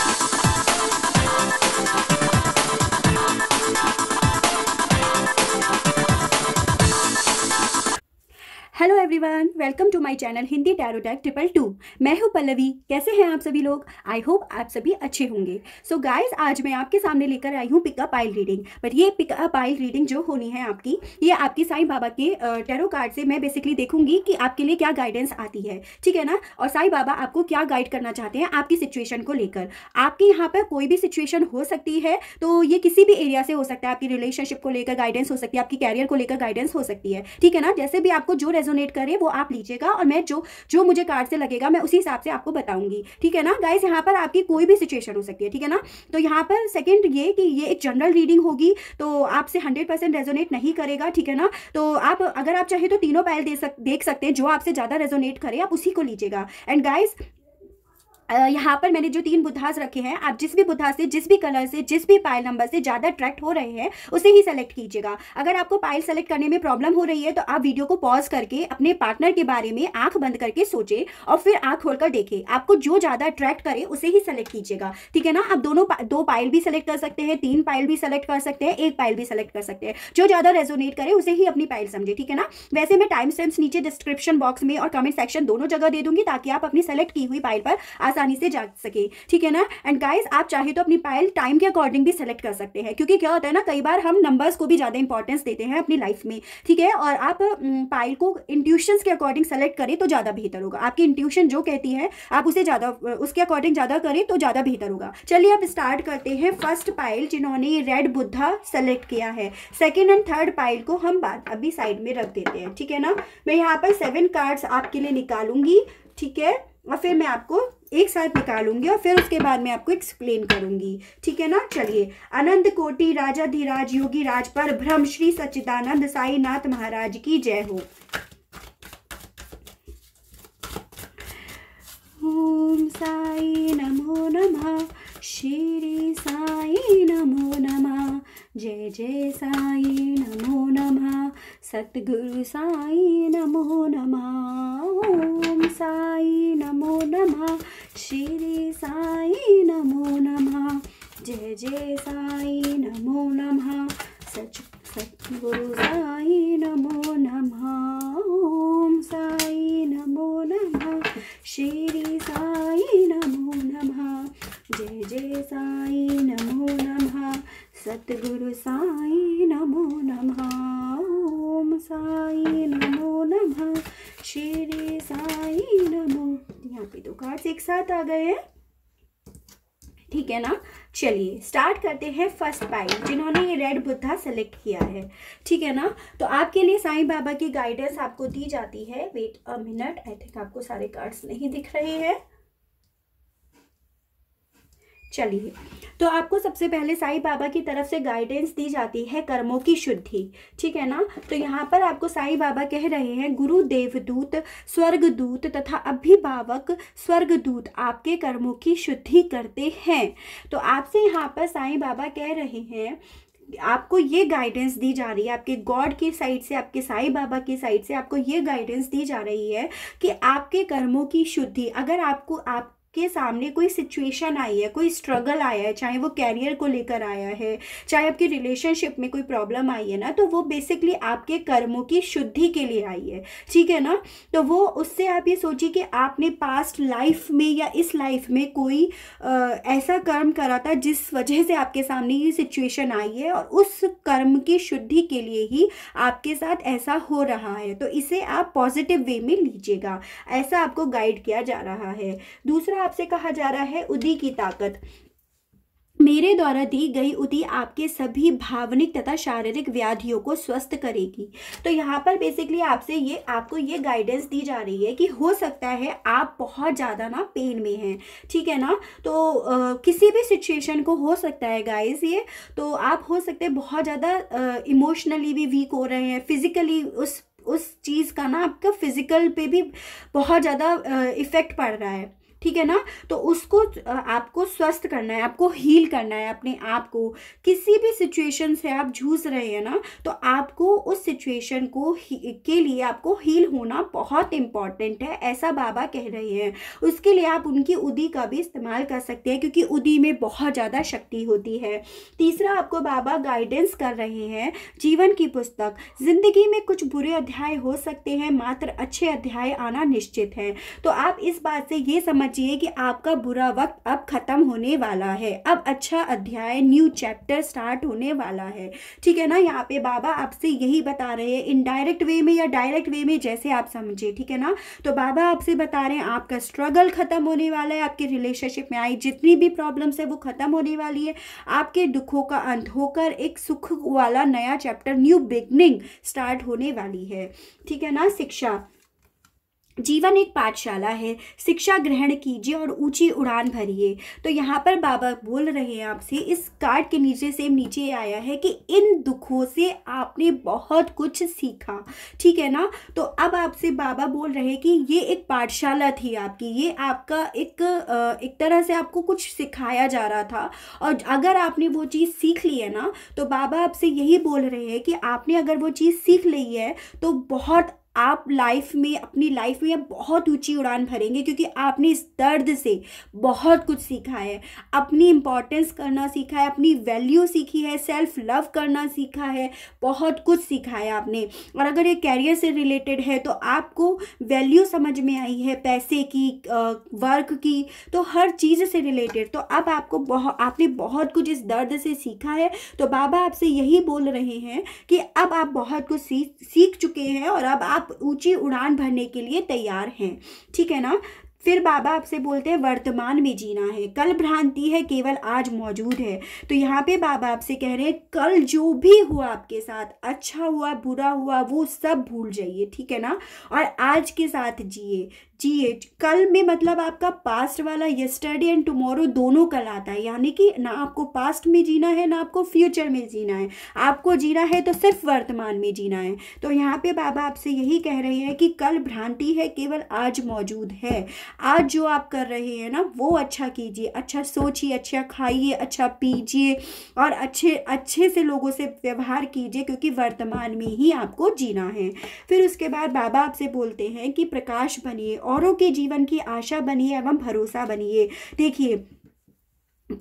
Thank you. Hello everyone welcome to my channel Hindi tarot deck triple two मैं हूं पल्लवी कैसे हैं आप सभी लोग आई होप आप सभी अच्छे होंगे सो so गाइस आज मैं आपके सामने लेकर आई हूं पिकअप आइल रीडिंग बट ये पिकअप आइल रीडिंग जो होनी है आपकी ये आपकी साईं बाबा के टैरो कार्ड से मैं बेसिकली देखूंगी कि आपके लिए क्या गाइडेंस आती है ठीक है ना और साई बाबा आपको क्या गाइड करना चाहते हैं आपकी सिचुएशन को लेकर आपके यहाँ पर कोई भी सिचुएशन हो सकती है तो ये किसी भी एरिया से हो सकता है आपकी रिलेशनशिप को लेकर गाइडेंस हो सकती है आपकी कैरियर को लेकर गाइडेंस हो सकती है ठीक है ना जैसे भी आपको जो रेजोनेट करे वो आप लीजिएगा और मैं जो जो मुझे कार्ड से लगेगा मैं उसी हिसाब से आपको बताऊंगी ठीक है ना गाइस यहाँ पर आपकी कोई भी सिचुएशन हो सकती है ठीक है ना तो यहाँ पर सेकेंड ये कि ये एक जनरल रीडिंग होगी तो आपसे हंड्रेड परसेंट रेजोनेट नहीं करेगा ठीक है ना तो आप अगर आप चाहे तो तीनों पैल दे सक देख सकते हैं जो आपसे ज़्यादा रेजोनेट करे आप उसी को लीजिएगा एंड गाइज यहाँ पर मैंने जो तीन बुद्धास रखे हैं आप जिस भी बुद्धा से जिस भी कलर से जिस भी पायल नंबर से ज़्यादा अट्रैक्ट हो रहे हैं उसे ही सेलेक्ट कीजिएगा अगर आपको पायल सेलेक्ट करने में प्रॉब्लम हो रही है तो आप वीडियो को पॉज करके अपने पार्टनर के बारे में आंख बंद करके सोचें और फिर आंख खोलकर देखें आपको जो ज़्यादा अट्रैक्ट करे उसे ही सेलेक्ट कीजिएगा ठीक है ना आप दोनों पा, दो पायल भी सेलेक्ट कर सकते हैं तीन पायल भी सेलेक्ट कर सकते हैं एक पायल भी सेलेक्ट कर सकते हैं जो ज़्यादा रेजोनेट करे उसे ही अपनी पायल समझे ठीक है ना वैसे मैं टाइम स्टेम्स नीचे डिस्क्रिप्शन बॉक्स में और कमेंट सेक्शन दोनों जगह दे दूंगी ताकि आप अपनी सेलेक्ट की हुई पायल पर आ आसानी से जा सके ठीक है ना एंड गाइज आप चाहे तो अपनी पायल टाइम के अकॉर्डिंग भी सेलेक्ट कर सकते हैं क्योंकि क्या होता है ना कई बार हम नंबर्स को भी ज़्यादा इंपॉर्टेंस देते हैं अपनी लाइफ में ठीक है और आप पायल को इंट्यूशंस के अकॉर्डिंग सेलेक्ट करें तो ज़्यादा बेहतर होगा आपकी इंट्यूशन जो कहती है आप उसे ज़्यादा उसके अकॉर्डिंग ज़्यादा करें तो ज़्यादा बेहतर होगा चलिए अब स्टार्ट करते हैं फर्स्ट पायल जिन्होंने रेड बुद्धा सेलेक्ट किया है सेकेंड एंड थर्ड पायल को हम बात अभी साइड में रख देते हैं ठीक है ना मैं यहाँ पर सेवन कार्ड्स आपके लिए निकालूंगी ठीक है और फिर मैं आपको एक साथ निकालूंगी और फिर उसके बाद मैं आपको एक्सप्लेन करूंगी ठीक है ना चलिए अनंत कोटि राजा धीराज योगी राज पर भ्रम श्री सच्चिदानंद नाथ महाराज की जय हो ओम साई नमो नमः श्री साई नमो नमः जय जय साई नमो नमः सतगुरु साई नमो नमः ओम साई नमो नमः श्री साई नमो नमः जय जय साई नमो नमः सच सतगुरु साई नमो नमः ओम साई नमो नमः श्री साई नमो नमः जय जय साई नमो नमः सतगुरु साई नमो नमः साई नमो नमः श्री साई नमो यहाँ पे दो कार्ड्स एक साथ आ गए हैं ठीक है ना चलिए स्टार्ट करते हैं फर्स्ट पाइल जिन्होंने ये रेड बुद्धा सेलेक्ट किया है ठीक है ना तो आपके लिए साई बाबा की गाइडेंस आपको दी जाती है wait a minute I think आपको सारे कार्ड्स नहीं दिख रहे हैं चलिए तो आपको सबसे पहले साईं बाबा की तरफ से गाइडेंस दी जाती है कर्मों की शुद्धि ठीक है ना तो यहाँ पर आपको साईं बाबा कह रहे हैं गुरु देवदूत स्वर्गदूत तथा अभिभावक स्वर्गदूत आपके कर्मों की शुद्धि करते हैं तो आपसे यहाँ पर साईं बाबा कह रहे हैं आपको ये गाइडेंस दी जा रही है आपके गॉड की साइड से आपके साईं बाबा की साइड से आपको ये गाइडेंस दी जा रही है कि आपके कर्मों की शुद्धि अगर आपको आप के सामने कोई सिचुएशन आई है कोई स्ट्रगल आया है चाहे वो कैरियर को लेकर आया है चाहे आपके रिलेशनशिप में कोई प्रॉब्लम आई है ना तो वो बेसिकली आपके कर्मों की शुद्धि के लिए आई है ठीक है ना तो वो उससे आप ये सोचिए कि आपने पास्ट लाइफ में या इस लाइफ में कोई आ, ऐसा कर्म करा था जिस वजह से आपके सामने ये सिचुएशन आई है और उस कर्म की शुद्धि के लिए ही आपके साथ ऐसा हो रहा है तो इसे आप पॉजिटिव वे में लीजिएगा ऐसा आपको गाइड किया जा रहा है दूसरा द्वारा आपसे कहा जा रहा है उदी की ताकत मेरे द्वारा दी गई उदी आपके सभी भावनिक तथा शारीरिक व्याधियों को स्वस्थ करेगी तो यहाँ पर बेसिकली आपसे ये आपको ये गाइडेंस दी जा रही है कि हो सकता है आप बहुत ज़्यादा ना पेन में हैं ठीक है ना तो आ, किसी भी सिचुएशन को हो सकता है गाइस ये तो आप हो सकते हैं बहुत ज़्यादा इमोशनली भी वीक हो रहे हैं फिजिकली उस उस चीज़ का ना आपका फिज़िकल पे भी बहुत ज़्यादा इफ़ेक्ट पड़ रहा है ठीक है ना तो उसको आपको स्वस्थ करना है आपको हील करना है अपने आप को किसी भी सिचुएशन से आप जूझ रहे हैं ना तो आपको उस सिचुएशन को के लिए आपको हील होना बहुत इम्पॉर्टेंट है ऐसा बाबा कह रहे हैं उसके लिए आप उनकी उदी का भी इस्तेमाल कर सकते हैं क्योंकि उदी में बहुत ज़्यादा शक्ति होती है तीसरा आपको बाबा गाइडेंस कर रहे हैं जीवन की पुस्तक जिंदगी में कुछ बुरे अध्याय हो सकते हैं मात्र अच्छे अध्याय आना निश्चित है तो आप इस बात से ये समझ चाहिए कि आपका बुरा वक्त अब ख़त्म होने वाला है अब अच्छा अध्याय न्यू चैप्टर स्टार्ट होने वाला है ठीक है ना यहाँ पे बाबा आपसे यही बता रहे हैं इनडायरेक्ट वे में या डायरेक्ट वे में जैसे आप समझे ठीक है ना तो बाबा आपसे बता रहे हैं आपका स्ट्रगल ख़त्म होने वाला है आपके रिलेशनशिप में आई जितनी भी प्रॉब्लम्स है वो ख़त्म होने वाली है आपके दुखों का अंत होकर एक सुख वाला नया चैप्टर न्यू बिगनिंग स्टार्ट होने वाली है ठीक है ना शिक्षा जीवन एक पाठशाला है शिक्षा ग्रहण कीजिए और ऊंची उड़ान भरिए तो यहाँ पर बाबा बोल रहे हैं आपसे इस कार्ड के नीचे से नीचे आया है कि इन दुखों से आपने बहुत कुछ सीखा ठीक है ना तो अब आपसे बाबा बोल रहे हैं कि ये एक पाठशाला थी आपकी ये आपका एक एक तरह से आपको कुछ सिखाया जा रहा था और अगर आपने वो चीज़ सीख ली है ना तो बाबा आपसे यही बोल रहे हैं कि आपने अगर वो चीज़ सीख ली है तो बहुत आप लाइफ में अपनी लाइफ में बहुत ऊंची उड़ान भरेंगे क्योंकि आपने इस दर्द से बहुत कुछ सीखा है अपनी इम्पोर्टेंस करना सीखा है अपनी वैल्यू सीखी है सेल्फ लव करना सीखा है बहुत कुछ सीखा है आपने और अगर ये कैरियर से रिलेटेड है तो आपको वैल्यू समझ में आई है पैसे की वर्क की तो हर चीज़ से रिलेटेड तो अब आपको बहुत आपने बहुत कुछ इस दर्द से सीखा है तो बाबा आपसे यही बोल रहे हैं कि अब आप बहुत कुछ सीख सीख चुके हैं और अब आप आप ऊंची उड़ान भरने के लिए तैयार हैं ठीक है ना फिर बाबा आपसे बोलते हैं वर्तमान में जीना है कल भ्रांति है केवल आज मौजूद है तो यहाँ पे बाबा आपसे कह रहे हैं कल जो भी हुआ आपके साथ अच्छा हुआ बुरा हुआ वो सब भूल जाइए ठीक है ना और आज के साथ जिए जी एच कल में मतलब आपका पास्ट वाला यस्टरडे एंड टुमारो दोनों कल आता है यानी कि ना आपको पास्ट में जीना है ना आपको फ्यूचर में जीना है आपको जीना है तो सिर्फ वर्तमान में जीना है तो यहाँ पे बाबा आपसे यही कह रहे हैं कि कल भ्रांति है केवल आज मौजूद है आज जो आप कर रहे हैं ना वो अच्छा कीजिए अच्छा सोचिए अच्छा खाइए अच्छा पीजिए और अच्छे अच्छे से लोगों से व्यवहार कीजिए क्योंकि वर्तमान में ही आपको जीना है फिर उसके बाद बाबा आपसे बोलते हैं कि प्रकाश बनिए औरों के जीवन की आशा बनिए एवं भरोसा बनिए देखिए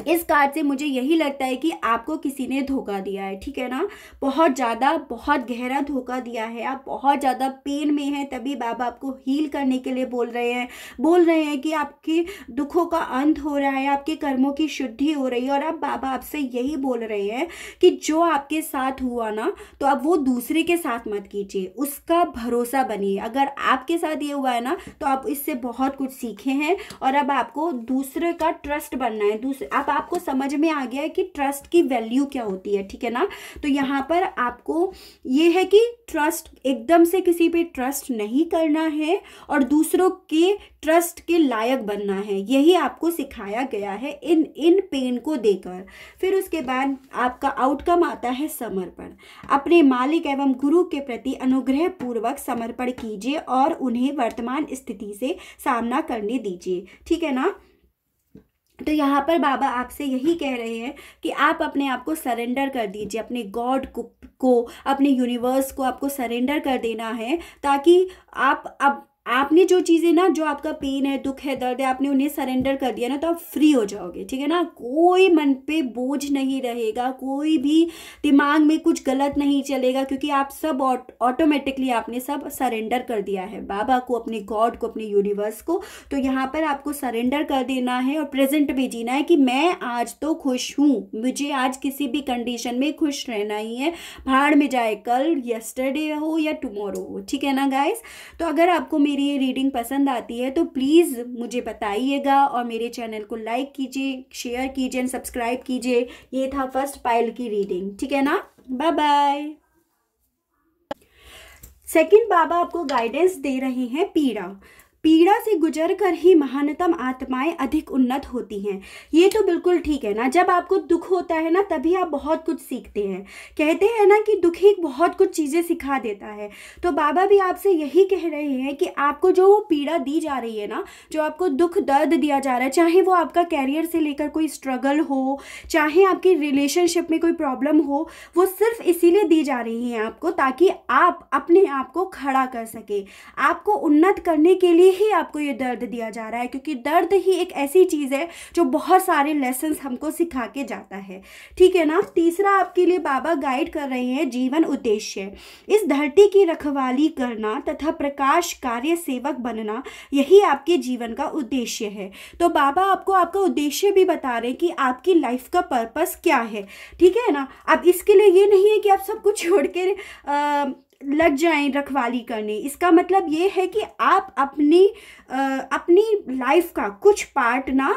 इस कार्ड से मुझे यही लगता है कि आपको किसी ने धोखा दिया है ठीक है ना बहुत ज़्यादा बहुत गहरा धोखा दिया है आप बहुत ज़्यादा पेन में हैं तभी बाबा आपको हील करने के लिए बोल रहे हैं बोल रहे हैं कि आपके दुखों का अंत हो रहा है आपके कर्मों की शुद्धि हो रही है और अब बाबा आपसे यही बोल रहे हैं कि जो आपके साथ हुआ ना तो आप वो दूसरे के साथ मत कीजिए उसका भरोसा बनिए अगर आपके साथ ये हुआ है ना तो आप इससे बहुत कुछ सीखे हैं और अब आपको दूसरे का ट्रस्ट बनना है दूसरे अब आपको समझ में आ गया है कि ट्रस्ट की वैल्यू क्या होती है ठीक है ना तो यहाँ पर आपको ये है कि ट्रस्ट एकदम से किसी पे ट्रस्ट नहीं करना है और दूसरों के ट्रस्ट के लायक बनना है यही आपको सिखाया गया है इन इन पेन को देकर फिर उसके बाद आपका आउटकम आता है समर्पण अपने मालिक एवं गुरु के प्रति अनुग्रह पूर्वक समर्पण कीजिए और उन्हें वर्तमान स्थिति से सामना करने दीजिए ठीक है ना तो यहाँ पर बाबा आपसे यही कह रहे हैं कि आप अपने आप को सरेंडर कर दीजिए अपने गॉड को को अपने यूनिवर्स को आपको सरेंडर कर देना है ताकि आप अब आपने जो चीज़ें ना जो आपका पेन है दुख है दर्द है आपने उन्हें सरेंडर कर दिया ना तो आप फ्री हो जाओगे ठीक है ना कोई मन पे बोझ नहीं रहेगा कोई भी दिमाग में कुछ गलत नहीं चलेगा क्योंकि आप सब ऑटोमेटिकली आपने सब सरेंडर कर दिया है बाबा को अपने गॉड को अपने यूनिवर्स को तो यहाँ पर आपको सरेंडर कर देना है और प्रेजेंट में जीना है कि मैं आज तो खुश हूँ मुझे आज किसी भी कंडीशन में खुश रहना ही है भाड़ में जाए कल यस्टरडे हो या टुमोरो हो ठीक है ना गाइज तो अगर आपको मेरी मेरी ये रीडिंग पसंद आती है तो प्लीज़ मुझे बताइएगा और मेरे चैनल को लाइक कीजिए शेयर कीजिए एंड सब्सक्राइब कीजिए ये था फर्स्ट पाइल की रीडिंग ठीक है ना बाय बाय सेकंड बाबा आपको गाइडेंस दे रहे हैं पीड़ा पीड़ा से गुजर कर ही महानतम आत्माएं अधिक उन्नत होती हैं ये तो बिल्कुल ठीक है ना जब आपको दुख होता है ना तभी आप बहुत कुछ सीखते हैं कहते हैं ना कि दुख ही बहुत कुछ चीज़ें सिखा देता है तो बाबा भी आपसे यही कह रहे हैं कि आपको जो वो पीड़ा दी जा रही है ना जो आपको दुख दर्द दिया जा रहा है चाहे वो आपका कैरियर से लेकर कोई स्ट्रगल हो चाहे आपकी रिलेशनशिप में कोई प्रॉब्लम हो वो सिर्फ इसीलिए दी जा रही है आपको ताकि आप अपने आप को खड़ा कर सके आपको उन्नत करने के लिए ही आपको ये दर्द दिया जा रहा है क्योंकि दर्द ही एक ऐसी चीज़ है जो बहुत सारे लेसन हमको सिखा के जाता है ठीक है ना तीसरा आपके लिए बाबा गाइड कर रहे हैं जीवन उद्देश्य इस धरती की रखवाली करना तथा प्रकाश कार्य सेवक बनना यही आपके जीवन का उद्देश्य है तो बाबा आपको आपका उद्देश्य भी बता रहे हैं कि आपकी लाइफ का पर्पस क्या है ठीक है ना अब इसके लिए ये नहीं है कि आप सब कुछ छोड़ के आ, लग जाएं रखवाली करने इसका मतलब ये है कि आप अपनी आ, अपनी लाइफ का कुछ पार्ट ना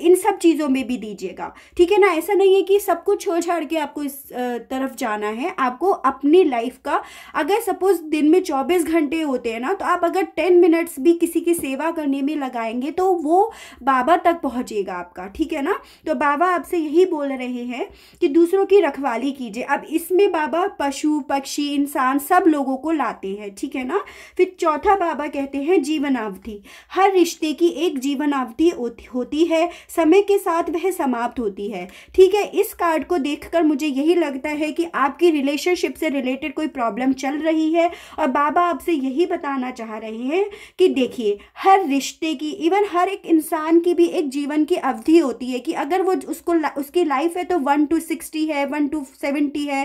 इन सब चीज़ों में भी दीजिएगा ठीक है ना ऐसा नहीं है कि सब कुछ छोड़ छाड़ के आपको इस तरफ जाना है आपको अपनी लाइफ का अगर सपोज दिन में 24 घंटे होते हैं ना तो आप अगर 10 मिनट्स भी किसी की सेवा करने में लगाएंगे तो वो बाबा तक पहुँचेगा आपका ठीक है ना तो बाबा आपसे यही बोल रहे हैं कि दूसरों की रखवाली कीजिए अब इसमें बाबा पशु पक्षी इंसान सब लोग लोगों को लाते हैं ठीक है ना फिर चौथा बाबा कहते हैं जीवन अवधि हर रिश्ते की एक जीवन अवधि होती है समय के साथ वह समाप्त होती है ठीक है इस कार्ड को देखकर मुझे यही लगता है कि आपकी रिलेशनशिप से रिलेटेड कोई प्रॉब्लम चल रही है और बाबा आपसे यही बताना चाह रहे हैं कि देखिए हर रिश्ते की इवन हर एक इंसान की भी एक जीवन की अवधि होती है कि अगर वो उसको उसकी लाइफ है तो वन टू सिक्सटी है वन टू सेवेंटी है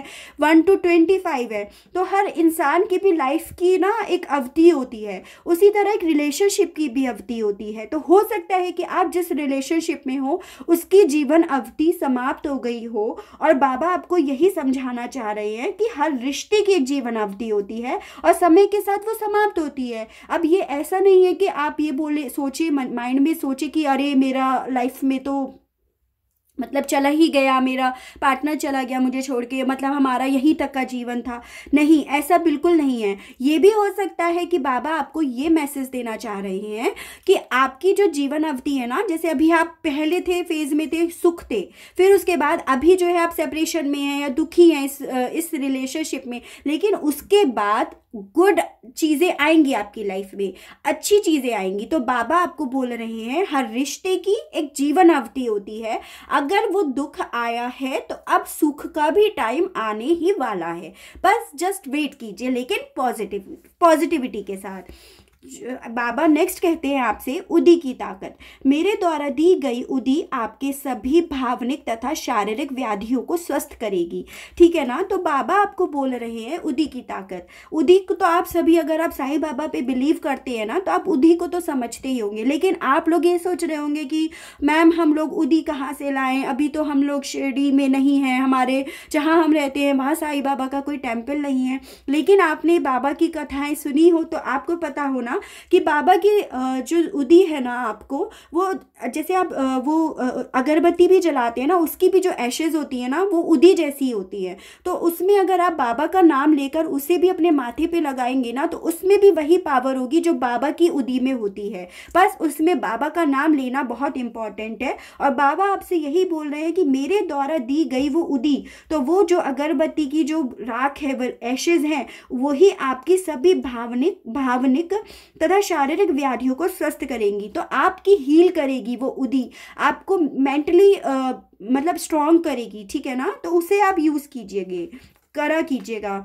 वन टू ट्वेंटी फाइव है तो हर इंसान इंसान की भी लाइफ की ना एक अवधि होती है उसी तरह एक रिलेशनशिप की भी अवधि होती है तो हो सकता है कि आप जिस रिलेशनशिप में हो उसकी जीवन अवधि समाप्त हो गई हो और बाबा आपको यही समझाना चाह रहे हैं कि हर रिश्ते की एक जीवन अवधि होती है और समय के साथ वो समाप्त होती है अब ये ऐसा नहीं है कि आप ये बोले सोचे माइंड में सोचे कि अरे मेरा लाइफ में तो मतलब चला ही गया मेरा पार्टनर चला गया मुझे छोड़ के मतलब हमारा यहीं तक का जीवन था नहीं ऐसा बिल्कुल नहीं है ये भी हो सकता है कि बाबा आपको ये मैसेज देना चाह रहे हैं कि आपकी जो जीवन अवधि है ना जैसे अभी आप पहले थे फेज में थे सुख थे फिर उसके बाद अभी जो है आप सेपरेशन में हैं या दुखी हैं इस इस रिलेशनशिप में लेकिन उसके बाद गुड चीज़ें आएंगी आपकी लाइफ में अच्छी चीज़ें आएंगी तो बाबा आपको बोल रहे हैं हर रिश्ते की एक जीवन अवधि होती है अगर वो दुख आया है तो अब सुख का भी टाइम आने ही वाला है बस जस्ट वेट कीजिए लेकिन पॉजिटिव पॉजिटिविटी के साथ बाबा नेक्स्ट कहते हैं आपसे उदी की ताकत मेरे द्वारा दी गई उदी आपके सभी भावनिक तथा शारीरिक व्याधियों को स्वस्थ करेगी ठीक है ना तो बाबा आपको बोल रहे हैं उदी की ताकत उदी को तो आप सभी अगर आप साईं बाबा पे बिलीव करते हैं ना तो आप उदी को तो समझते ही होंगे लेकिन आप लोग ये सोच रहे होंगे कि मैम हम लोग उदी कहाँ से लाएँ अभी तो हम लोग शिरडी में नहीं हैं हमारे जहाँ हम रहते हैं वहाँ साई बाबा का कोई टेम्पल नहीं है लेकिन आपने बाबा की कथाएँ सुनी हो तो आपको पता होना ना कि बाबा की जो उदी है ना आपको वो जैसे आप वो अगरबत्ती भी जलाते हैं ना उसकी भी जो एशेज़ होती है ना वो उदी जैसी होती है तो उसमें अगर आप बाबा का नाम लेकर उसे भी अपने माथे पे लगाएंगे ना तो उसमें भी वही पावर होगी जो बाबा की उदी में होती है बस उसमें बाबा का नाम लेना बहुत इंपॉर्टेंट है और बाबा आपसे यही बोल रहे हैं कि मेरे द्वारा दी गई वो उदी तो वो जो अगरबत्ती की जो राख है एशेज़ हैं वही आपकी सभी भावनिक भावनिक तथा शारीरिक व्याधियों को स्वस्थ करेंगी तो आपकी हील करेगी वो उदी आपको मेंटली मतलब स्ट्रांग करेगी ठीक है ना तो उसे आप यूज़ कीजिएगा करा कीजिएगा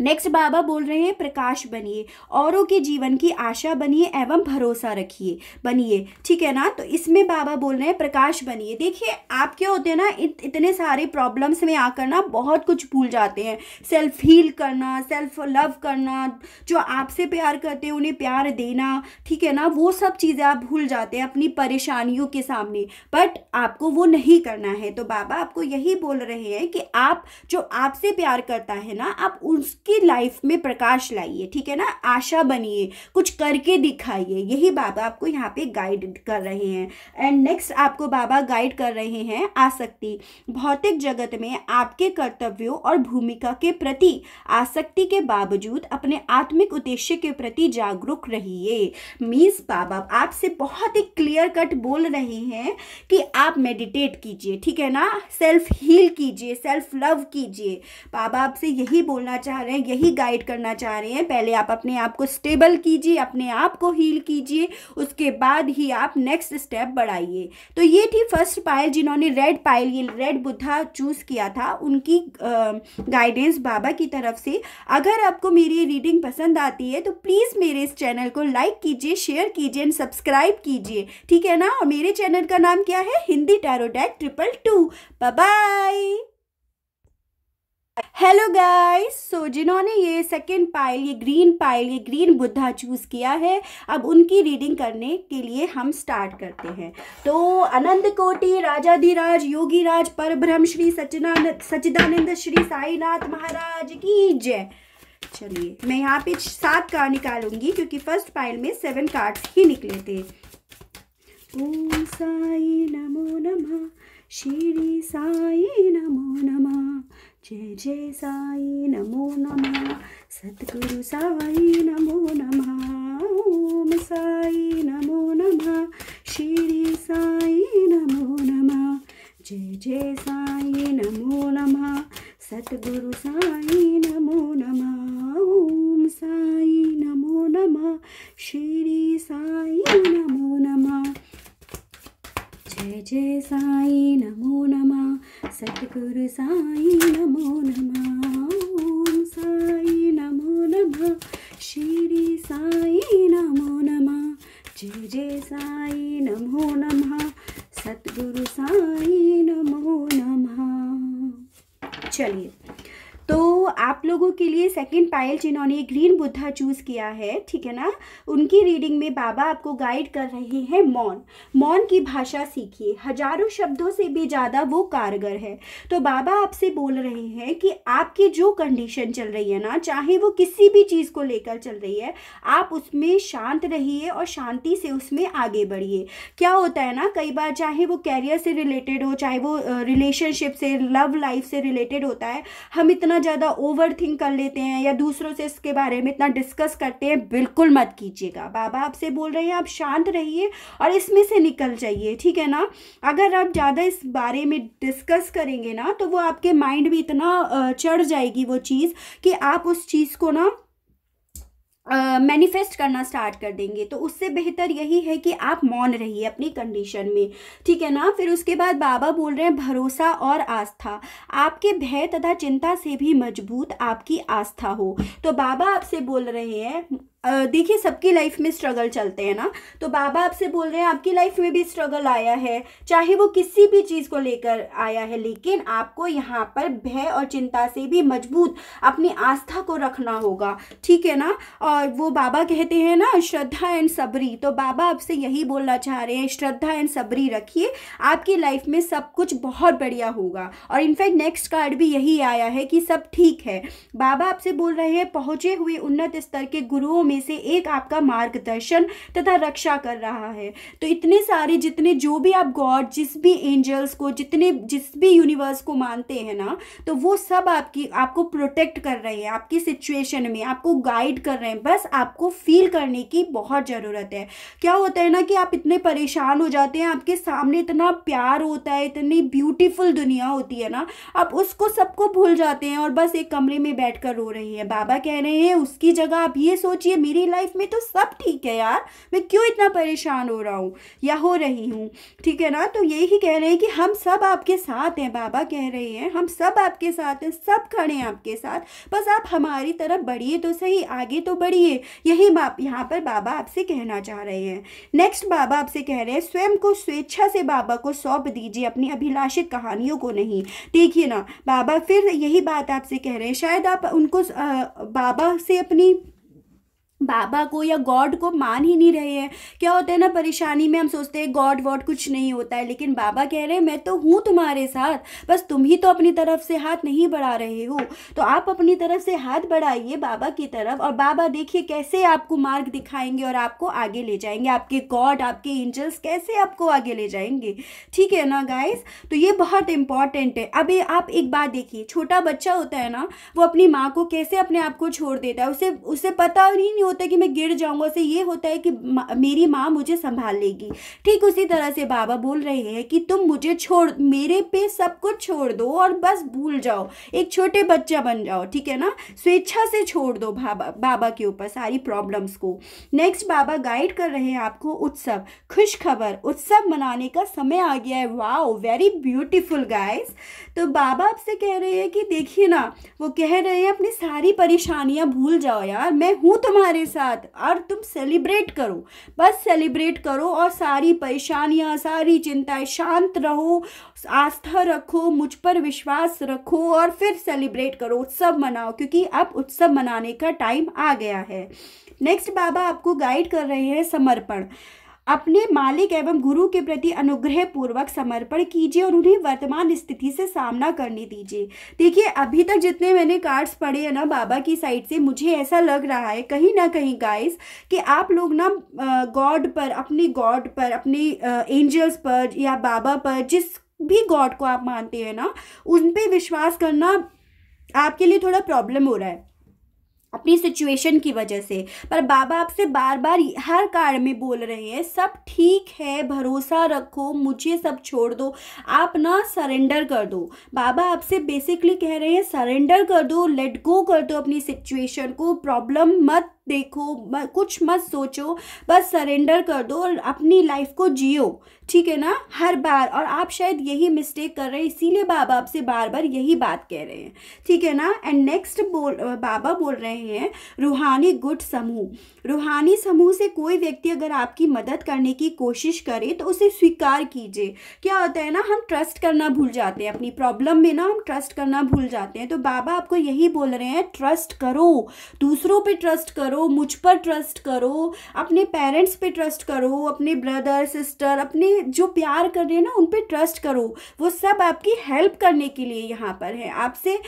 नेक्स्ट बाबा बोल रहे हैं प्रकाश बनिए औरों के जीवन की आशा बनिए एवं भरोसा रखिए बनिए ठीक है ना तो इसमें बाबा बोल रहे हैं प्रकाश बनिए देखिए आप क्या होते हैं ना इत, इतने सारे प्रॉब्लम्स में आकर ना बहुत कुछ भूल जाते हैं सेल्फ हील करना सेल्फ लव करना जो आपसे प्यार करते हैं उन्हें प्यार देना ठीक है ना वो सब चीज़ें आप भूल जाते हैं अपनी परेशानियों के सामने बट आपको वो नहीं करना है तो बाबा आपको यही बोल रहे हैं कि आप जो आपसे प्यार करता है ना आप उस उसकी लाइफ में प्रकाश लाइए ठीक है ना आशा बनिए कुछ करके दिखाइए यही बाबा आपको यहाँ पे गाइड कर रहे हैं एंड नेक्स्ट आपको बाबा गाइड कर रहे हैं आसक्ति भौतिक जगत में आपके कर्तव्यों और भूमिका के प्रति आसक्ति के बावजूद अपने आत्मिक उद्देश्य के प्रति जागरूक रहिए मीन्स बाबा आपसे बहुत ही क्लियर कट बोल रहे हैं कि आप मेडिटेट कीजिए ठीक है ना सेल्फ हील कीजिए सेल्फ लव कीजिए बाबा आपसे यही बोलना चाह रहे रहे हैं यही गाइड करना चाह रहे हैं पहले आप अपने आप को स्टेबल कीजिए अपने आप को हील कीजिए उसके बाद ही आप नेक्स्ट स्टेप बढ़ाइए तो ये थी फर्स्ट पायल जिन्होंने रेड पायल ये रेड बुद्धा चूज़ किया था उनकी गाइडेंस बाबा की तरफ से अगर आपको मेरी रीडिंग पसंद आती है तो प्लीज़ मेरे इस चैनल को लाइक कीजिए शेयर कीजिए एंड सब्सक्राइब कीजिए ठीक है ना और मेरे चैनल का नाम क्या है Hindi tarot triple two bye hello guys so जिन्होंने ये सेकंड पाइल ये ग्रीन पाइल ये ग्रीन बुद्धा चूज़ किया है अब उनकी रीडिंग करने के लिए हम स्टार्ट करते हैं तो अनंत कोटि राजाधिराज योगी राज पर ब्रह्म श्री सचिदानंद सचिदानंद श्री साईनाथ महाराज की जय चलिए मैं यहाँ पे सात कार्ड निकालूंगी क्योंकि फर्स्ट पाइल में सेवन कार्ड्स ही निकले थे ओम साई नमो नमः श्री साई नमो नमः जय जय साई नमो नमः सतगुरु साई नमो नमः ओम साई नमो नमः श्री साई नमो नमः जय जय साई नमो नमः सतगुरु सा सेकंड पायल जिन्होंने ग्रीन बुद्धा चूज़ किया है ठीक है ना उनकी रीडिंग में बाबा आपको गाइड कर रहे हैं मौन मौन की भाषा सीखिए हजारों शब्दों से भी ज़्यादा वो कारगर है तो बाबा आपसे बोल रहे हैं कि आपकी जो कंडीशन चल रही है ना चाहे वो किसी भी चीज़ को लेकर चल रही है आप उसमें शांत रहिए और शांति से उसमें आगे बढ़िए क्या होता है ना कई बार चाहे वो कैरियर से रिलेटेड हो चाहे वो रिलेशनशिप से लव लाइफ से रिलेटेड होता है हम इतना ज़्यादा ओवर थिंक कर लेते हैं हैं या दूसरों से इसके बारे में इतना डिस्कस करते हैं बिल्कुल मत कीजिएगा बाबा आपसे बोल रहे हैं आप शांत रहिए और इसमें से निकल जाइए ठीक है ना अगर आप ज़्यादा इस बारे में डिस्कस करेंगे ना तो वो आपके माइंड भी इतना चढ़ जाएगी वो चीज़ कि आप उस चीज़ को ना मैनिफेस्ट uh, करना स्टार्ट कर देंगे तो उससे बेहतर यही है कि आप मौन रहिए अपनी कंडीशन में ठीक है ना फिर उसके बाद बाबा बोल रहे हैं भरोसा और आस्था आपके भय तथा चिंता से भी मजबूत आपकी आस्था हो तो बाबा आपसे बोल रहे हैं देखिए सबकी लाइफ में स्ट्रगल चलते हैं ना तो बाबा आपसे बोल रहे हैं आपकी लाइफ में भी स्ट्रगल आया है चाहे वो किसी भी चीज़ को लेकर आया है लेकिन आपको यहाँ पर भय और चिंता से भी मजबूत अपनी आस्था को रखना होगा ठीक है ना और वो बाबा कहते हैं ना श्रद्धा एंड सबरी तो बाबा आपसे यही बोलना चाह रहे हैं श्रद्धा एंड सबरी रखिए आपकी लाइफ में सब कुछ बहुत बढ़िया होगा और इनफैक्ट नेक्स्ट कार्ड भी यही आया है कि सब ठीक है बाबा आपसे बोल रहे हैं पहुँचे हुए उन्नत स्तर के गुरुओं में में से एक आपका मार्गदर्शन तथा रक्षा कर रहा है तो इतने सारे जितने जो भी आप गॉड जिस भी एंजल्स को जितने जिस भी यूनिवर्स को मानते हैं ना तो वो सब आपकी आपको प्रोटेक्ट कर रहे हैं आपकी सिचुएशन में आपको गाइड कर रहे हैं बस आपको फील करने की बहुत ज़रूरत है क्या होता है ना कि आप इतने परेशान हो जाते हैं आपके सामने इतना प्यार होता है इतनी ब्यूटीफुल दुनिया होती है ना आप उसको सबको भूल जाते हैं और बस एक कमरे में बैठ कर रो रही है बाबा कह रहे हैं उसकी जगह आप ये सोचिए मेरी लाइफ में तो सब ठीक है यार मैं क्यों इतना परेशान हो रहा हूँ या हो रही हूँ ठीक है ना तो यही कह रहे हैं कि हम सब आपके साथ हैं बाबा कह रहे हैं हम सब आपके साथ हैं सब खड़े हैं आपके साथ बस आप हमारी तरफ बढ़िए तो सही आगे तो बढ़िए यही बाप यहाँ पर बाबा आपसे कहना चाह रहे हैं नेक्स्ट बाबा आपसे कह रहे हैं स्वयं को स्वेच्छा से बाबा को सौंप दीजिए अपनी अभिलाषित कहानियों को नहीं देखिए ना बाबा फिर यही बात आपसे कह रहे हैं शायद आप उनको आ, बाबा से अपनी बाबा को या गॉड को मान ही नहीं रहे हैं क्या होता है ना परेशानी में हम सोचते हैं गॉड वॉड कुछ नहीं होता है लेकिन बाबा कह रहे हैं मैं तो हूँ तुम्हारे साथ बस तुम ही तो अपनी तरफ से हाथ नहीं बढ़ा रहे हो तो आप अपनी तरफ से हाथ बढ़ाइए बाबा की तरफ और बाबा देखिए कैसे आपको मार्ग दिखाएंगे और आपको आगे ले जाएंगे आपके गॉड आपके एंजल्स कैसे आपको आगे ले जाएंगे ठीक है ना गाइस तो ये बहुत इंपॉर्टेंट है अभी आप एक बात देखिए छोटा बच्चा होता है ना वो अपनी माँ को कैसे अपने आप को छोड़ देता है उसे उसे पता ही नहीं होता है कि मैं गिर जाऊंगा उसे ये होता है कि मेरी माँ मुझे संभाल लेगी ठीक उसी तरह से बाबा बोल रहे हैं कि तुम मुझे छोड़ मेरे पे सब कुछ छोड़ दो और बस भूल जाओ एक छोटे बच्चा बन जाओ ठीक है ना स्वेच्छा से छोड़ दो बाबा बाबा के ऊपर सारी प्रॉब्लम्स को नेक्स्ट बाबा गाइड कर रहे हैं आपको उत्सव खुशखबर उत्सव मनाने का समय आ गया है वाओ वेरी ब्यूटीफुल गाइस तो बाबा आपसे कह रहे हैं कि देखिए ना वो कह रहे हैं अपनी सारी परेशानियां भूल जाओ यार मैं हूँ तुम्हारे हमारे साथ और तुम सेलिब्रेट करो बस सेलिब्रेट करो और सारी परेशानियाँ सारी चिंताएं शांत रहो आस्था रखो मुझ पर विश्वास रखो और फिर सेलिब्रेट करो उत्सव मनाओ क्योंकि अब उत्सव मनाने का टाइम आ गया है नेक्स्ट बाबा आपको गाइड कर रहे हैं समर्पण अपने मालिक एवं गुरु के प्रति अनुग्रह पूर्वक समर्पण कीजिए और उन्हें वर्तमान स्थिति से सामना करने दीजिए देखिए अभी तक जितने मैंने कार्ड्स पढ़े हैं ना बाबा की साइड से मुझे ऐसा लग रहा है कहीं ना कहीं गाइस कि आप लोग ना गॉड पर अपने गॉड पर अपने एंजल्स पर या बाबा पर जिस भी गॉड को आप मानते हैं ना उन पर विश्वास करना आपके लिए थोड़ा प्रॉब्लम हो रहा है अपनी सिचुएशन की वजह से पर बाबा आपसे बार बार हर कार्ड में बोल रहे हैं सब ठीक है भरोसा रखो मुझे सब छोड़ दो आप ना सरेंडर कर दो बाबा आपसे बेसिकली कह रहे हैं सरेंडर कर दो लेट गो कर दो अपनी सिचुएशन को प्रॉब्लम मत देखो कुछ मत सोचो बस सरेंडर कर दो और अपनी लाइफ को जियो ठीक है ना हर बार और आप शायद यही मिस्टेक कर रहे हैं इसीलिए बाबा आपसे बार बार यही बात कह रहे हैं ठीक है ना एंड नेक्स्ट बोल बाबा बोल रहे हैं रूहानी गुट समूह रूहानी समूह से कोई व्यक्ति अगर आपकी मदद करने की कोशिश करे तो उसे स्वीकार कीजिए क्या होता है ना हम ट्रस्ट करना भूल जाते हैं अपनी प्रॉब्लम में ना हम ट्रस्ट करना भूल जाते हैं तो बाबा आपको यही बोल रहे हैं ट्रस्ट करो दूसरों पर ट्रस्ट करो करो मुझ पर ट्रस्ट करो अपने पेरेंट्स पे ट्रस्ट करो अपने ब्रदर सिस्टर अपने जो प्यार कर रहे हैं ना उन पर ट्रस्ट करो वो सब आपकी हेल्प करने के लिए यहाँ पर है आपसे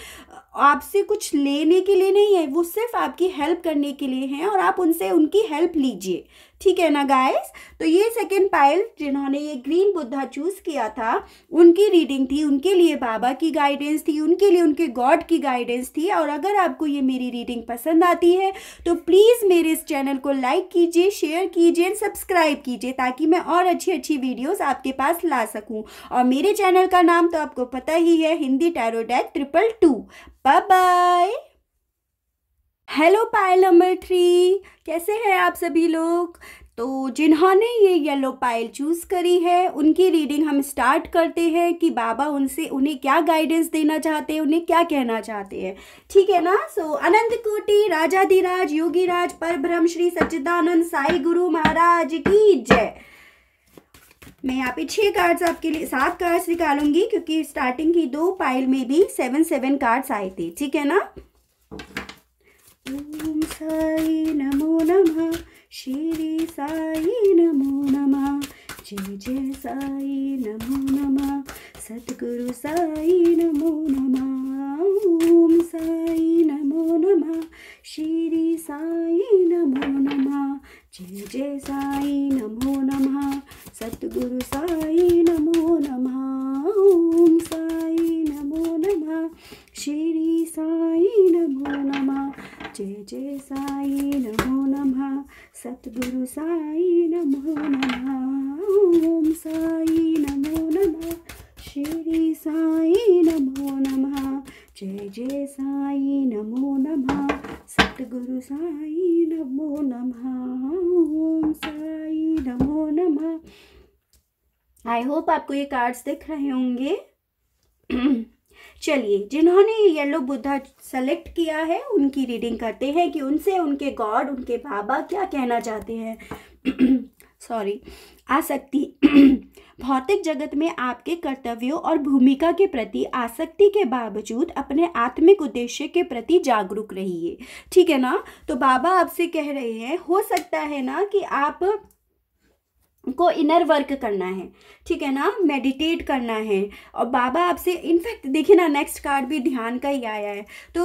आपसे कुछ लेने के लिए नहीं है वो सिर्फ आपकी हेल्प करने के लिए हैं और आप उनसे उनकी हेल्प लीजिए ठीक है ना गाइस तो ये सेकेंड पायल जिन्होंने ये ग्रीन बुद्धा चूज किया था उनकी रीडिंग थी उनके लिए बाबा की गाइडेंस थी उनके लिए उनके गॉड की गाइडेंस थी और अगर आपको ये मेरी रीडिंग पसंद आती है तो प्लीज़ मेरे इस चैनल को लाइक कीजिए शेयर कीजिए सब्सक्राइब कीजिए ताकि मैं और अच्छी अच्छी वीडियोस आपके पास ला सकूँ और मेरे चैनल का नाम तो आपको पता ही है Hindi tarot deck triple two bye hello pile number three कैसे हैं आप सभी लोग तो जिन्होंने ये येलो पायल चूज़ करी है उनकी रीडिंग हम स्टार्ट करते हैं कि बाबा उनसे उन्हें क्या गाइडेंस देना चाहते हैं उन्हें क्या कहना चाहते हैं ठीक है ना सो so, अनंत कोटि राजाधिराज योगीराज पर ब्रह्म श्री सच्चिदानंद साई गुरु महाराज की जय मैं यहाँ पे छः कार्ड्स आपके लिए सात कार्ड्स निकालूंगी क्योंकि स्टार्टिंग की दो पायल में भी सेवन सेवन कार्ड्स आए थे ठीक है ना ओम साई नमो नमः श्री साई नमो नमः जय जय साई नमो नमः सतगुरु साई नमो नमः ओम साई नमो नमः श्री साई नमो नमः जय जय साई नमो नमः सतगुरु साई नमो नमः ओम साई जय साई नमो नमः सतगुरु साई नमो नमः ओम साई नमो नमः श्री साई नमो नमः जय जय साई नमो नमः सतगुरु साई नमो नमः ओम साई नमो नमः आई होप आपको ये कार्ड्स दिख रहे होंगे चलिए जिन्होंने ये येलो बुद्धा सेलेक्ट किया है उनकी रीडिंग करते हैं कि उनसे उनके गॉड उनके बाबा क्या कहना चाहते हैं सॉरी आसक्ति भौतिक जगत में आपके कर्तव्यों और भूमिका के प्रति आसक्ति के बावजूद अपने आत्मिक उद्देश्य के प्रति जागरूक रहिए ठीक है ना तो बाबा आपसे कह रहे हैं हो सकता है ना कि आप को इनर वर्क करना है ठीक है ना मेडिटेट करना है और बाबा आपसे इनफैक्ट देखिए ना नेक्स्ट कार्ड भी ध्यान का ही आया है तो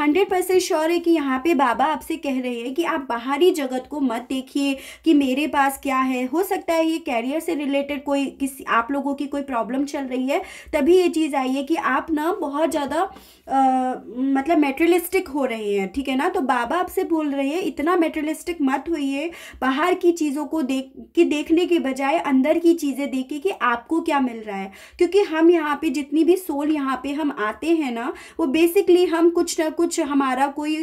हंड्रेड परसेंट श्योर है कि यहाँ पे बाबा आपसे कह रहे हैं कि आप बाहरी जगत को मत देखिए कि मेरे पास क्या है हो सकता है ये कैरियर से रिलेटेड कोई किसी आप लोगों की कोई प्रॉब्लम चल रही है तभी ये चीज़ आई है कि आप ना बहुत ज़्यादा मतलब मेटरलिस्टिक हो रहे हैं ठीक है ना तो बाबा आपसे बोल रहे हैं इतना मेटरलिस्टिक मत हुई बाहर की चीज़ों को देख के देख देखने के बजाय अंदर की चीज़ें देखे कि आपको क्या मिल रहा है क्योंकि हम यहाँ पे जितनी भी सोल यहाँ पे हम आते हैं ना वो बेसिकली हम कुछ ना कुछ हमारा कोई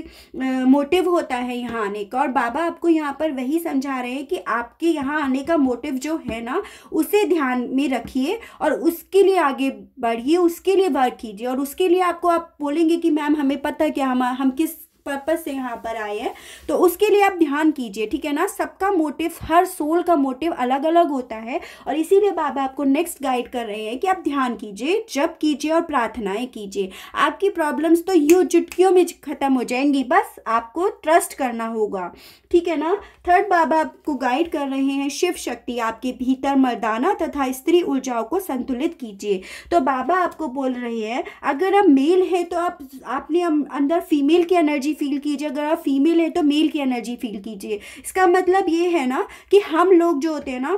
मोटिव होता है यहाँ आने का और बाबा आपको यहाँ पर वही समझा रहे हैं कि आपके यहाँ आने का मोटिव जो है ना उसे ध्यान में रखिए और उसके लिए आगे बढ़िए उसके लिए वर्क कीजिए और उसके लिए आपको आप बोलेंगे कि मैम हमें पता है हम हम किस पर्पज़ से यहाँ पर आए हैं तो उसके लिए आप ध्यान कीजिए ठीक है ना सबका मोटिव हर सोल का मोटिव अलग अलग होता है और इसीलिए बाबा आपको नेक्स्ट गाइड कर रहे हैं कि आप ध्यान कीजिए जब कीजिए और प्रार्थनाएं कीजिए आपकी प्रॉब्लम्स तो यू चुटकियों में ख़त्म हो जाएंगी बस आपको ट्रस्ट करना होगा ठीक है ना थर्ड बाबा आपको गाइड कर रहे हैं शिव शक्ति आपके भीतर मर्दाना तथा स्त्री ऊर्जाओं को संतुलित कीजिए तो बाबा आपको बोल रहे हैं अगर आप मेल है तो आप आपने अंदर फीमेल की एनर्जी फील कीजिए अगर आप फीमेल हैं तो मेल की एनर्जी फील कीजिए इसका मतलब ये है ना कि हम लोग जो होते हैं ना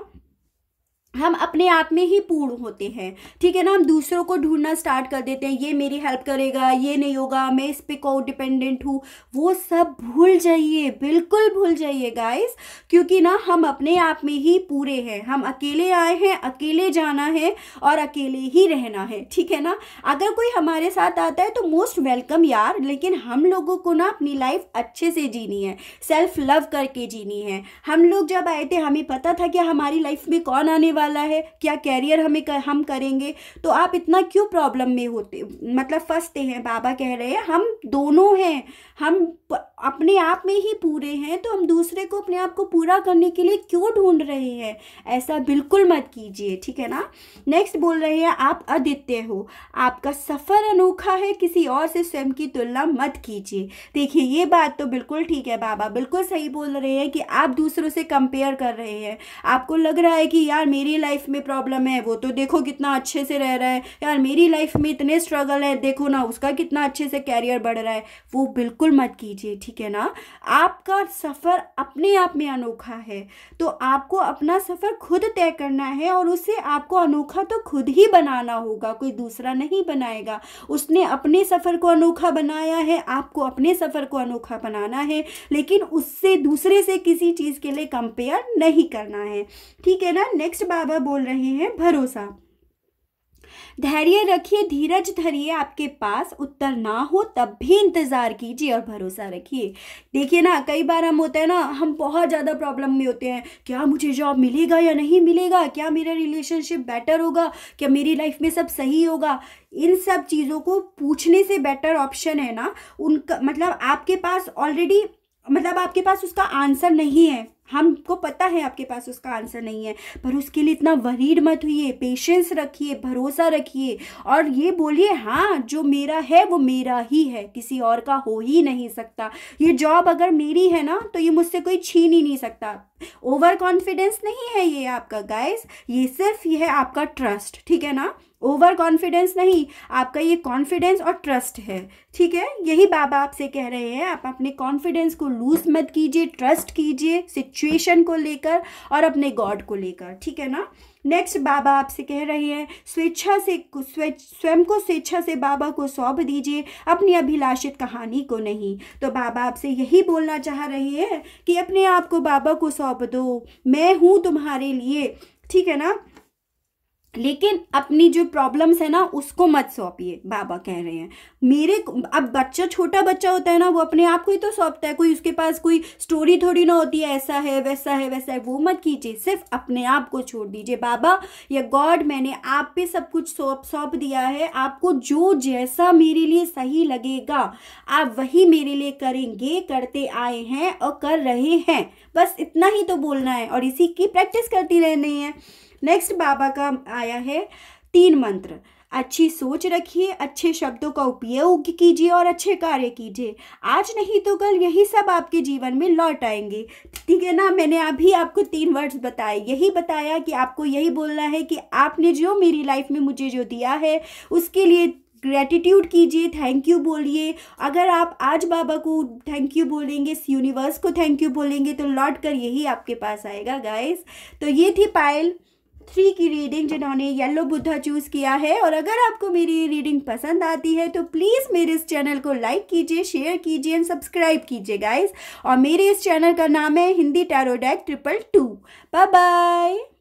हम अपने आप में ही पूर्ण होते हैं ठीक है ना हम दूसरों को ढूंढना स्टार्ट कर देते हैं ये मेरी हेल्प करेगा ये नहीं होगा मैं इस पे को डिपेंडेंट हूँ वो सब भूल जाइए बिल्कुल भूल जाइए गाइस क्योंकि ना हम अपने आप में ही पूरे हैं हम अकेले आए हैं अकेले जाना है और अकेले ही रहना है ठीक है ना अगर कोई हमारे साथ आता है तो मोस्ट वेलकम यार लेकिन हम लोगों को ना अपनी लाइफ अच्छे से जीनी है सेल्फ लव करके जीनी है हम लोग जब आए थे हमें पता था कि हमारी लाइफ में कौन आने वाला है क्या कैरियर हमें कर, हम करेंगे तो आप इतना क्यों प्रॉब्लम में होते मतलब फंसते हैं बाबा कह रहे हैं हम दोनों हैं हम अपने आप में ही पूरे हैं तो हम दूसरे को अपने आप को पूरा करने के लिए क्यों ढूंढ रहे हैं ऐसा बिल्कुल मत कीजिए ठीक है ना नेक्स्ट बोल रहे हैं आप अद्वितीय हो आपका सफ़र अनोखा है किसी और से स्वयं की तुलना मत कीजिए देखिए ये बात तो बिल्कुल ठीक है बाबा बिल्कुल सही बोल रहे हैं कि आप दूसरों से कंपेयर कर रहे हैं आपको लग रहा है कि यार मेरी मेरी लाइफ में प्रॉब्लम है वो तो देखो कितना अच्छे से रह रहा है यार मेरी लाइफ में इतने स्ट्रगल है देखो ना उसका कितना अच्छे से कैरियर बढ़ रहा है वो बिल्कुल मत कीजिए ठीक है ना आपका सफ़र अपने आप में अनोखा है तो आपको अपना सफ़र खुद तय करना है और उसे आपको अनोखा तो खुद ही बनाना होगा कोई दूसरा नहीं बनाएगा उसने अपने सफ़र को अनोखा बनाया है आपको अपने सफ़र को अनोखा बनाना है लेकिन उससे दूसरे से किसी चीज़ के लिए कंपेयर नहीं करना है ठीक है ना नेक्स्ट बात बाबा बोल रहे हैं भरोसा धैर्य रखिए धीरज धरिए आपके पास उत्तर ना हो तब भी इंतज़ार कीजिए और भरोसा रखिए देखिए ना कई बार हम होते हैं ना हम बहुत ज़्यादा प्रॉब्लम में होते हैं क्या मुझे जॉब मिलेगा या नहीं मिलेगा क्या मेरा रिलेशनशिप बेटर होगा क्या मेरी लाइफ में सब सही होगा इन सब चीज़ों को पूछने से बेटर ऑप्शन है ना उनका मतलब आपके पास ऑलरेडी मतलब आपके पास उसका आंसर नहीं है हमको पता है आपके पास उसका आंसर नहीं है पर उसके लिए इतना वरीड मत हुई पेशेंस रखिए भरोसा रखिए और ये बोलिए हाँ जो मेरा है वो मेरा ही है किसी और का हो ही नहीं सकता ये जॉब अगर मेरी है ना तो ये मुझसे कोई छीन ही नहीं सकता ओवर कॉन्फिडेंस नहीं है ये आपका गाइस ये सिर्फ ये है आपका ट्रस्ट ठीक है ना ओवर कॉन्फिडेंस नहीं आपका ये कॉन्फिडेंस और ट्रस्ट है ठीक है यही बाबा आपसे कह रहे हैं आप अपने कॉन्फिडेंस को लूज मत कीजिए ट्रस्ट कीजिए सिचुएशन को लेकर और अपने गॉड को लेकर ठीक है ना नेक्स्ट बाबा आपसे कह रहे हैं स्वेच्छा से स्वयं को स्वेच्छा से बाबा को सौंप दीजिए अपनी अभिलाषित कहानी को नहीं तो बाबा आपसे यही बोलना चाह रहे हैं कि अपने आप को बाबा को सौंप दो मैं हूँ तुम्हारे लिए ठीक है ना लेकिन अपनी जो प्रॉब्लम्स है ना उसको मत सौंपिए बाबा कह रहे हैं मेरे अब बच्चा छोटा बच्चा होता है ना वो अपने आप को ही तो सौंपता है कोई उसके पास कोई स्टोरी थोड़ी ना होती है ऐसा है वैसा है वैसा है वो मत कीजिए सिर्फ अपने आप को छोड़ दीजिए बाबा या गॉड मैंने आप पे सब कुछ सौंप सौंप दिया है आपको जो जैसा मेरे लिए सही लगेगा आप वही मेरे लिए करेंगे करते आए हैं और कर रहे हैं बस इतना ही तो बोलना है और इसी की प्रैक्टिस करती रहनी है नेक्स्ट बाबा का आया है तीन मंत्र अच्छी सोच रखिए अच्छे शब्दों का उपयोग कीजिए और अच्छे कार्य कीजिए आज नहीं तो कल यही सब आपके जीवन में लौट आएंगे ठीक है ना मैंने अभी आपको तीन वर्ड्स बताए यही बताया कि आपको यही बोलना है कि आपने जो मेरी लाइफ में मुझे जो दिया है उसके लिए ग्रेटिट्यूड कीजिए थैंक यू बोलिए अगर आप आज बाबा को थैंक यू बोलेंगे इस यूनिवर्स को थैंक यू बोलेंगे तो लौट कर यही आपके पास आएगा गाइस तो ये थी पायल थ्री की रीडिंग जिन्होंने येलो बुद्धा चूज़ किया है और अगर आपको मेरी रीडिंग पसंद आती है तो प्लीज़ मेरे इस चैनल को लाइक कीजिए शेयर कीजिए एंड सब्सक्राइब कीजिए गाइज और मेरे इस चैनल का नाम है Hindi tarot deck triple two bye